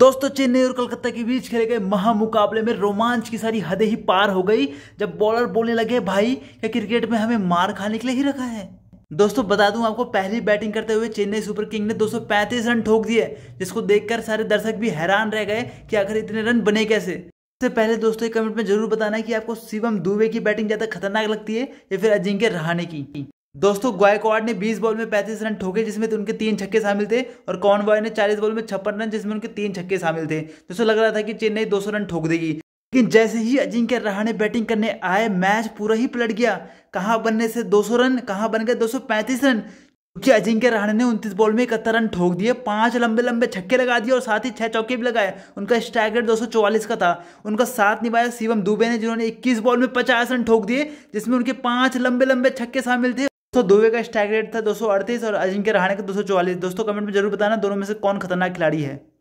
दोस्तों चेन्नई और कलकत्ता के बीच खेले गए महामुकाबले में रोमांच की सारी हदें ही पार हो गई जब बॉलर बोलने लगे भाई क्या क्रिकेट में हमें मार खाने के लिए ही रखा है दोस्तों बता दूं आपको पहली बैटिंग करते हुए चेन्नई सुपर किंग ने 235 रन ठोक दिए जिसको देखकर सारे दर्शक भी हैरान रह गए कि आखिर इतने रन बने कैसे इससे पहले दोस्तों कमेंट में जरूर बताना कि आपको शिवम दुबे की बैटिंग ज़्यादा खतरनाक लगती है या फिर अजिंक्य रहाणे की दोस्तों गायकवाड ने 20 बॉल में 35 रन ठोके जिसमें तो उनके तीन छक्के शामिल थे और बॉय ने 40 बॉल में छप्पन रन जिसमें उनके तीन छक्के शामिल थे दोस्तों लग रहा था कि चेन्नई 200 रन ठोक देगी लेकिन जैसे ही अजिंक्य रहाणे बैटिंग करने आए मैच पूरा ही पलट गया कहाँ बनने से दो रन कहाँ बन गए दो रन क्योंकि अजिंक्य रहाणे ने उनतीस बॉल में इकहत्तर रन ठोक दिए पांच लंबे लंबे छक्के लगा दिए और साथ ही छह चौके भी लगाए उनका स्ट्राइक रेट 244 का था उनका साथ निभाया शिवम दुबे ने जिन्होंने इक्कीस बॉल में पचास रन ठोक दिए जिसमें उनके पांच लंबे लंबे छक्के शामिल थे दोस्तों दुबे का स्ट्राइक रेट था दो और अजिंक्य रहाणे का दो दोस्तों कमेंट में जरूर बताना दोनों में से कौन खतरनाक खिलाड़ी है